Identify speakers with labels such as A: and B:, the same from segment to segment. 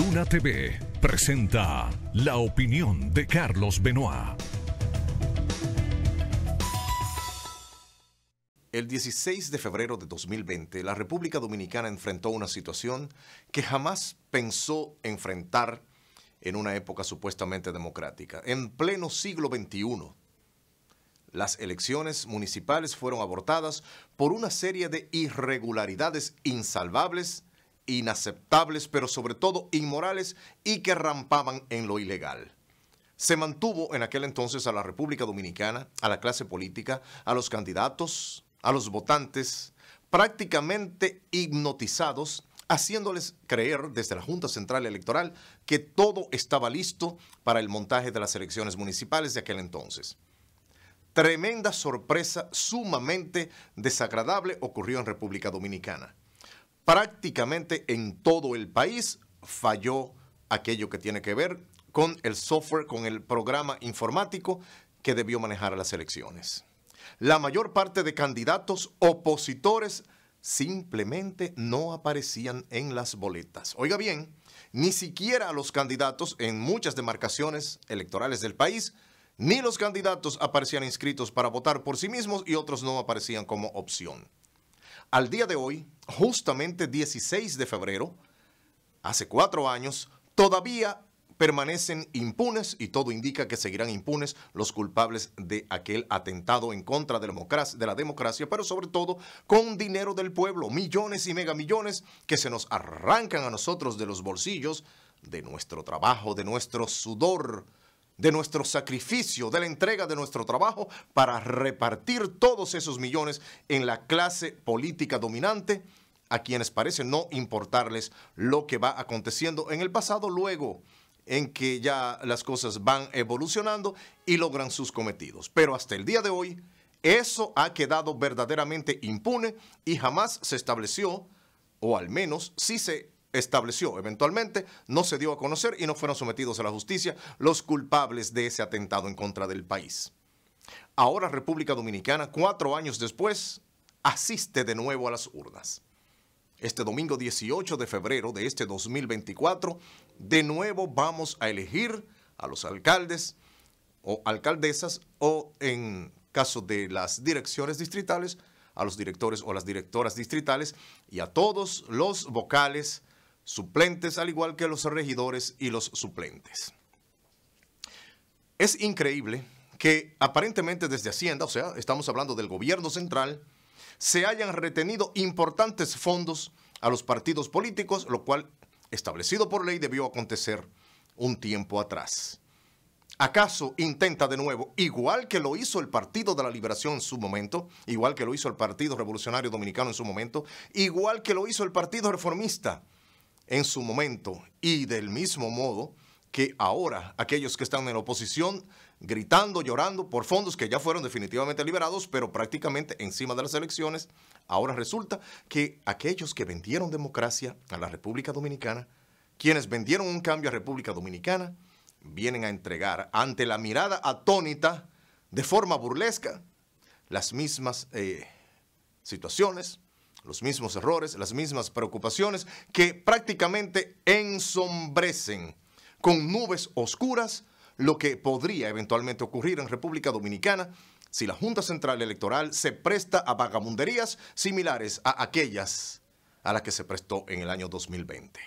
A: Luna TV presenta la opinión de Carlos Benoit. El 16 de febrero de 2020, la República Dominicana enfrentó una situación que jamás pensó enfrentar en una época supuestamente democrática. En pleno siglo XXI, las elecciones municipales fueron abortadas por una serie de irregularidades insalvables inaceptables, pero sobre todo inmorales y que rampaban en lo ilegal. Se mantuvo en aquel entonces a la República Dominicana, a la clase política, a los candidatos, a los votantes, prácticamente hipnotizados, haciéndoles creer desde la Junta Central Electoral que todo estaba listo para el montaje de las elecciones municipales de aquel entonces. Tremenda sorpresa sumamente desagradable ocurrió en República Dominicana prácticamente en todo el país falló aquello que tiene que ver con el software, con el programa informático que debió manejar a las elecciones. La mayor parte de candidatos opositores simplemente no aparecían en las boletas. Oiga bien, ni siquiera los candidatos en muchas demarcaciones electorales del país, ni los candidatos aparecían inscritos para votar por sí mismos y otros no aparecían como opción. Al día de hoy, justamente 16 de febrero, hace cuatro años, todavía permanecen impunes y todo indica que seguirán impunes los culpables de aquel atentado en contra de la democracia, de la democracia pero sobre todo con dinero del pueblo, millones y megamillones que se nos arrancan a nosotros de los bolsillos, de nuestro trabajo, de nuestro sudor de nuestro sacrificio, de la entrega de nuestro trabajo para repartir todos esos millones en la clase política dominante a quienes parece no importarles lo que va aconteciendo en el pasado luego en que ya las cosas van evolucionando y logran sus cometidos. Pero hasta el día de hoy, eso ha quedado verdaderamente impune y jamás se estableció, o al menos sí se estableció eventualmente, no se dio a conocer y no fueron sometidos a la justicia los culpables de ese atentado en contra del país. Ahora República Dominicana, cuatro años después, asiste de nuevo a las urnas. Este domingo 18 de febrero de este 2024, de nuevo vamos a elegir a los alcaldes o alcaldesas o en caso de las direcciones distritales, a los directores o las directoras distritales y a todos los vocales suplentes, al igual que los regidores y los suplentes. Es increíble que aparentemente desde Hacienda, o sea, estamos hablando del gobierno central, se hayan retenido importantes fondos a los partidos políticos, lo cual, establecido por ley, debió acontecer un tiempo atrás. ¿Acaso intenta de nuevo, igual que lo hizo el Partido de la Liberación en su momento, igual que lo hizo el Partido Revolucionario Dominicano en su momento, igual que lo hizo el Partido Reformista, en su momento y del mismo modo que ahora aquellos que están en la oposición gritando, llorando por fondos que ya fueron definitivamente liberados, pero prácticamente encima de las elecciones, ahora resulta que aquellos que vendieron democracia a la República Dominicana, quienes vendieron un cambio a República Dominicana, vienen a entregar ante la mirada atónita, de forma burlesca, las mismas eh, situaciones, los mismos errores, las mismas preocupaciones que prácticamente ensombrecen con nubes oscuras lo que podría eventualmente ocurrir en República Dominicana si la Junta Central Electoral se presta a vagabunderías similares a aquellas a las que se prestó en el año 2020.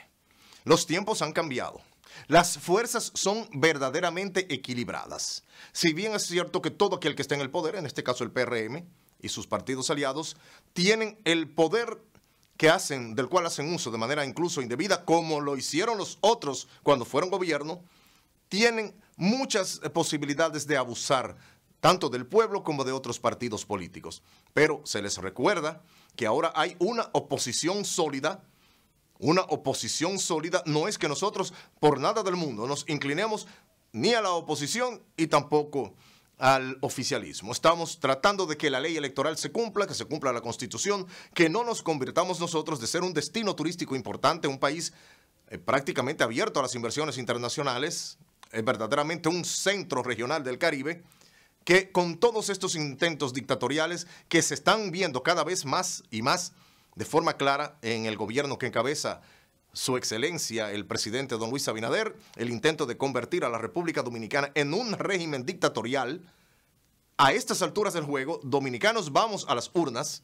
A: Los tiempos han cambiado. Las fuerzas son verdaderamente equilibradas. Si bien es cierto que todo aquel que está en el poder, en este caso el PRM, y sus partidos aliados tienen el poder que hacen, del cual hacen uso de manera incluso indebida, como lo hicieron los otros cuando fueron gobierno, tienen muchas eh, posibilidades de abusar tanto del pueblo como de otros partidos políticos. Pero se les recuerda que ahora hay una oposición sólida, una oposición sólida, no es que nosotros por nada del mundo nos inclinemos ni a la oposición y tampoco al oficialismo. Estamos tratando de que la ley electoral se cumpla, que se cumpla la constitución, que no nos convirtamos nosotros de ser un destino turístico importante, un país eh, prácticamente abierto a las inversiones internacionales, eh, verdaderamente un centro regional del Caribe, que con todos estos intentos dictatoriales que se están viendo cada vez más y más de forma clara en el gobierno que encabeza su excelencia, el presidente don Luis Abinader, el intento de convertir a la República Dominicana en un régimen dictatorial. A estas alturas del juego, dominicanos vamos a las urnas.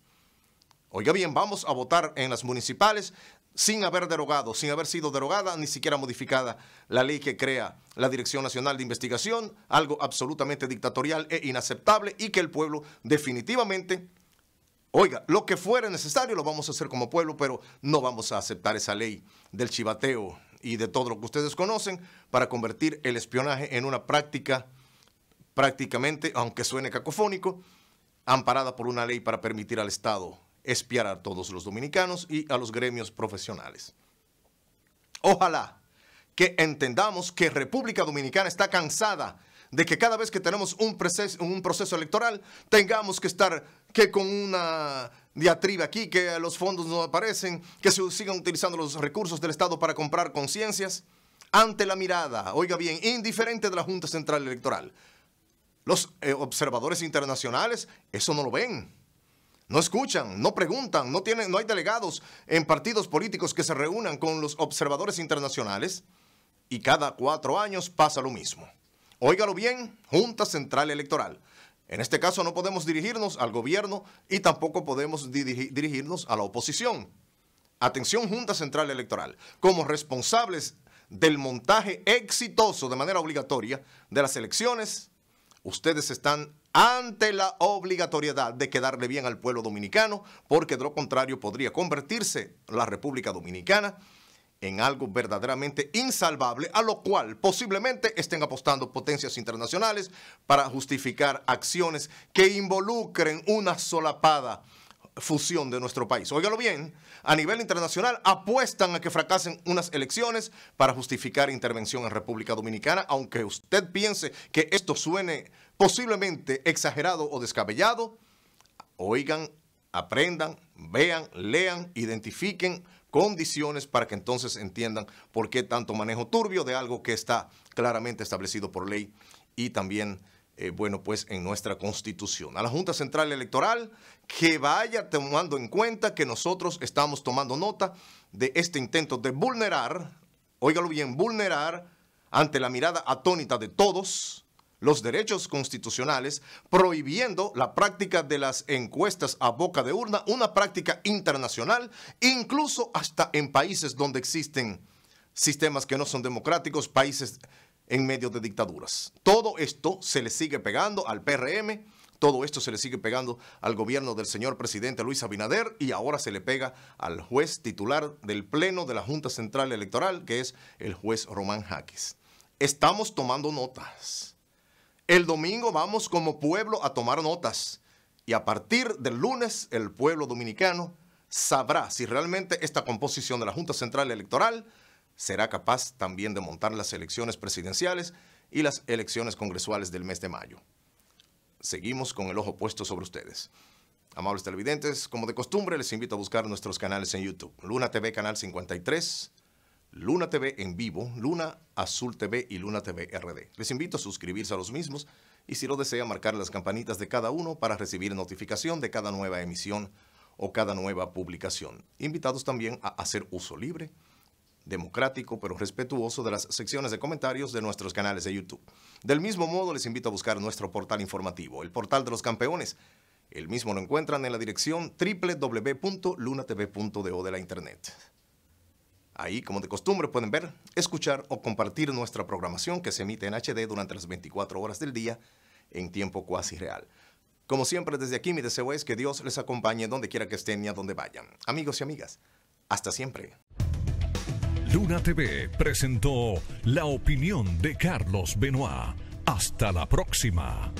A: Oiga bien, vamos a votar en las municipales sin haber derogado, sin haber sido derogada ni siquiera modificada la ley que crea la Dirección Nacional de Investigación, algo absolutamente dictatorial e inaceptable y que el pueblo definitivamente Oiga, lo que fuera necesario lo vamos a hacer como pueblo, pero no vamos a aceptar esa ley del chivateo y de todo lo que ustedes conocen para convertir el espionaje en una práctica prácticamente, aunque suene cacofónico, amparada por una ley para permitir al Estado espiar a todos los dominicanos y a los gremios profesionales. Ojalá que entendamos que República Dominicana está cansada de que cada vez que tenemos un proceso, un proceso electoral tengamos que estar que con una diatriba aquí, que los fondos no aparecen, que se sigan utilizando los recursos del Estado para comprar conciencias, ante la mirada, oiga bien, indiferente de la Junta Central Electoral. Los eh, observadores internacionales eso no lo ven. No escuchan, no preguntan, no, tienen, no hay delegados en partidos políticos que se reúnan con los observadores internacionales y cada cuatro años pasa lo mismo. Óigalo bien, Junta Central Electoral. En este caso no podemos dirigirnos al gobierno y tampoco podemos dirigirnos a la oposición. Atención Junta Central Electoral, como responsables del montaje exitoso de manera obligatoria de las elecciones, ustedes están ante la obligatoriedad de quedarle bien al pueblo dominicano, porque de lo contrario podría convertirse la República Dominicana en algo verdaderamente insalvable, a lo cual posiblemente estén apostando potencias internacionales para justificar acciones que involucren una solapada fusión de nuestro país. Óigalo bien, a nivel internacional apuestan a que fracasen unas elecciones para justificar intervención en República Dominicana, aunque usted piense que esto suene posiblemente exagerado o descabellado, oigan, aprendan, vean, lean, identifiquen condiciones para que entonces entiendan por qué tanto manejo turbio de algo que está claramente establecido por ley y también, eh, bueno, pues en nuestra constitución. A la Junta Central Electoral que vaya tomando en cuenta que nosotros estamos tomando nota de este intento de vulnerar, óigalo bien, vulnerar ante la mirada atónita de todos los derechos constitucionales, prohibiendo la práctica de las encuestas a boca de urna, una práctica internacional, incluso hasta en países donde existen sistemas que no son democráticos, países en medio de dictaduras. Todo esto se le sigue pegando al PRM, todo esto se le sigue pegando al gobierno del señor presidente Luis Abinader y ahora se le pega al juez titular del Pleno de la Junta Central Electoral, que es el juez Román Jaques. Estamos tomando notas. El domingo vamos como pueblo a tomar notas y a partir del lunes el pueblo dominicano sabrá si realmente esta composición de la Junta Central Electoral será capaz también de montar las elecciones presidenciales y las elecciones congresuales del mes de mayo. Seguimos con el ojo puesto sobre ustedes. Amables televidentes, como de costumbre, les invito a buscar nuestros canales en YouTube. Luna TV, canal 53. Luna TV en vivo, Luna Azul TV y Luna TV RD. Les invito a suscribirse a los mismos y si lo desea marcar las campanitas de cada uno para recibir notificación de cada nueva emisión o cada nueva publicación. Invitados también a hacer uso libre, democrático pero respetuoso de las secciones de comentarios de nuestros canales de YouTube. Del mismo modo les invito a buscar nuestro portal informativo, el portal de los campeones. El mismo lo encuentran en la dirección www.lunatv.do de la internet. Ahí, como de costumbre, pueden ver, escuchar o compartir nuestra programación que se emite en HD durante las 24 horas del día en tiempo cuasi real. Como siempre, desde aquí mi deseo es que Dios les acompañe donde quiera que estén y a donde vayan. Amigos y amigas, hasta siempre. Luna TV presentó la opinión de Carlos Benoit. Hasta la próxima.